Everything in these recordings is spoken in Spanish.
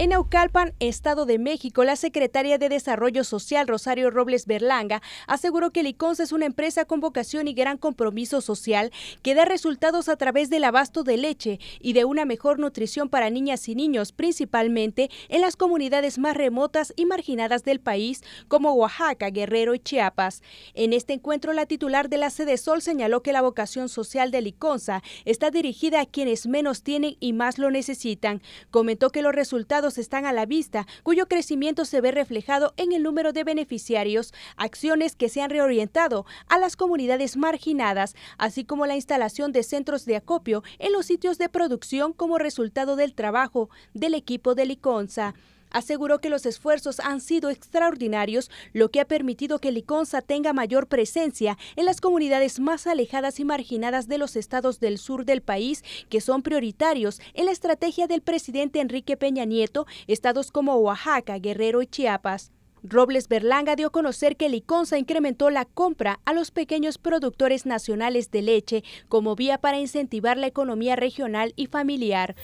En Aucalpan, Estado de México, la secretaria de Desarrollo Social, Rosario Robles Berlanga, aseguró que Liconza es una empresa con vocación y gran compromiso social que da resultados a través del abasto de leche y de una mejor nutrición para niñas y niños, principalmente en las comunidades más remotas y marginadas del país, como Oaxaca, Guerrero y Chiapas. En este encuentro, la titular de la Sede Sol señaló que la vocación social de Liconza está dirigida a quienes menos tienen y más lo necesitan. Comentó que los resultados están a la vista, cuyo crecimiento se ve reflejado en el número de beneficiarios, acciones que se han reorientado a las comunidades marginadas, así como la instalación de centros de acopio en los sitios de producción como resultado del trabajo del equipo de Liconza. Aseguró que los esfuerzos han sido extraordinarios, lo que ha permitido que Liconza tenga mayor presencia en las comunidades más alejadas y marginadas de los estados del sur del país, que son prioritarios en la estrategia del presidente Enrique Peña Nieto, estados como Oaxaca, Guerrero y Chiapas. Robles Berlanga dio a conocer que Liconza incrementó la compra a los pequeños productores nacionales de leche como vía para incentivar la economía regional y familiar.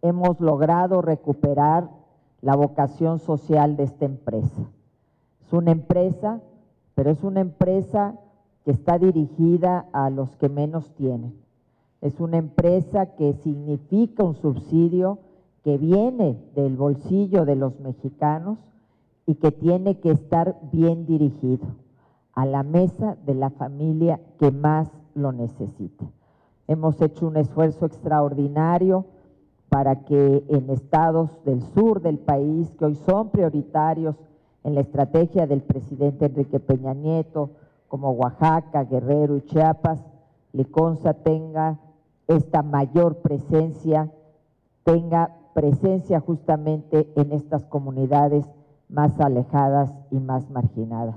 Hemos logrado recuperar la vocación social de esta empresa. Es una empresa, pero es una empresa que está dirigida a los que menos tienen. Es una empresa que significa un subsidio que viene del bolsillo de los mexicanos y que tiene que estar bien dirigido a la mesa de la familia que más lo necesita. Hemos hecho un esfuerzo extraordinario para que en estados del sur del país, que hoy son prioritarios en la estrategia del presidente Enrique Peña Nieto, como Oaxaca, Guerrero y Chiapas, Liconza tenga esta mayor presencia, tenga presencia justamente en estas comunidades más alejadas y más marginadas.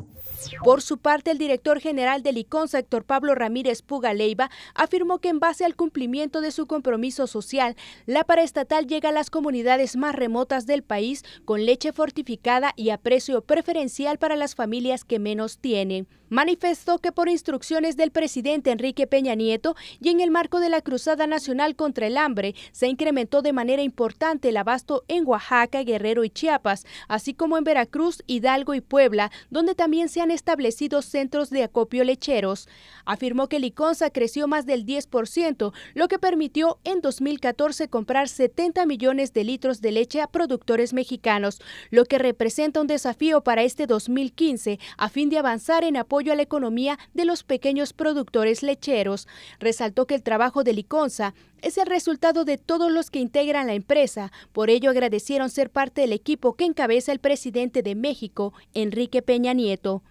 Por su parte, el director general del ICON sector Pablo Ramírez Puga Leiva, afirmó que en base al cumplimiento de su compromiso social, la paraestatal llega a las comunidades más remotas del país con leche fortificada y a precio preferencial para las familias que menos tienen. Manifestó que por instrucciones del presidente Enrique Peña Nieto y en el marco de la Cruzada Nacional contra el Hambre, se incrementó de manera importante el abasto en Oaxaca, Guerrero y Chiapas, así como en Veracruz, Hidalgo y Puebla, donde también se han establecidos centros de acopio lecheros. Afirmó que Liconza creció más del 10%, lo que permitió en 2014 comprar 70 millones de litros de leche a productores mexicanos, lo que representa un desafío para este 2015 a fin de avanzar en apoyo a la economía de los pequeños productores lecheros. Resaltó que el trabajo de Liconza es el resultado de todos los que integran la empresa. Por ello agradecieron ser parte del equipo que encabeza el presidente de México, Enrique Peña Nieto.